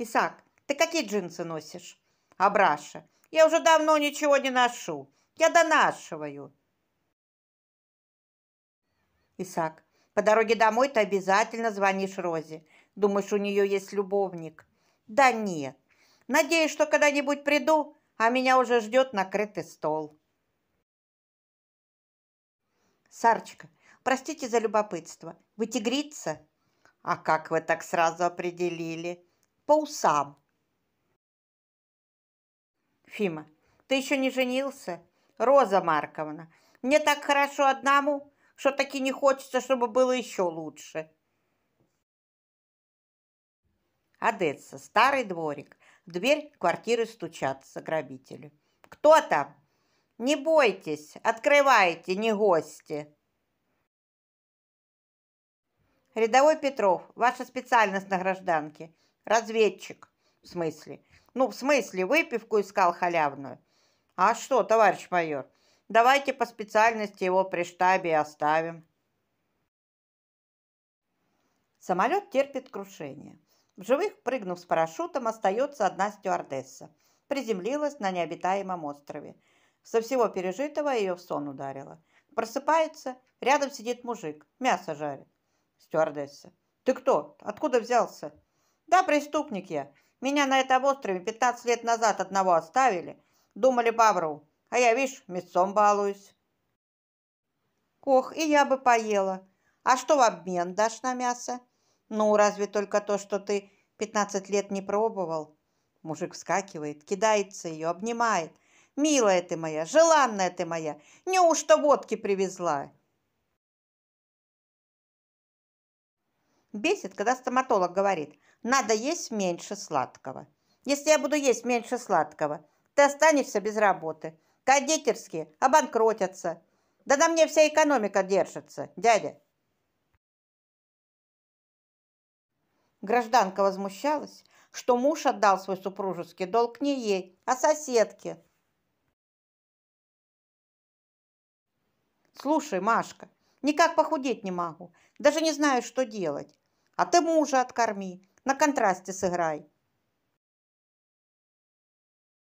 «Исаак, ты какие джинсы носишь?» «Абраша, я уже давно ничего не ношу. Я донашиваю». «Исаак, по дороге домой ты обязательно звонишь Розе. Думаешь, у нее есть любовник?» «Да нет. Надеюсь, что когда-нибудь приду, а меня уже ждет накрытый стол». «Сарочка, простите за любопытство. Вы тигрица?» «А как вы так сразу определили?» по усам. Фима, ты еще не женился? Роза Марковна, мне так хорошо одному, что таки не хочется, чтобы было еще лучше. Одесса, старый дворик. В дверь квартиры стучатся грабители. «Кто там?» «Не бойтесь, открывайте, не гости!» Рядовой Петров, ваша специальность на гражданке – Разведчик, в смысле. Ну, в смысле, выпивку искал халявную. А что, товарищ майор, давайте по специальности его при штабе оставим. Самолет терпит крушение. В живых, прыгнув с парашютом, остается одна стюардесса. Приземлилась на необитаемом острове. Со всего пережитого ее в сон ударило. Просыпается, рядом сидит мужик, мясо жарит. Стюардесса. «Ты кто? Откуда взялся?» Да, преступник я. Меня на этом острове 15 лет назад одного оставили. Думали, бабру. А я, видишь, мясцом балуюсь. Ох, и я бы поела. А что в обмен дашь на мясо? Ну, разве только то, что ты 15 лет не пробовал. Мужик вскакивает, кидается ее, обнимает. Милая ты моя, желанная ты моя, неужто водки привезла? Бесит, когда стоматолог говорит, надо есть меньше сладкого. Если я буду есть меньше сладкого, ты останешься без работы. Кондитерские обанкротятся. Да на мне вся экономика держится, дядя. Гражданка возмущалась, что муж отдал свой супружеский долг не ей, а соседке. «Слушай, Машка, Никак похудеть не могу. Даже не знаю, что делать. А ты мужа откорми, на контрасте сыграй.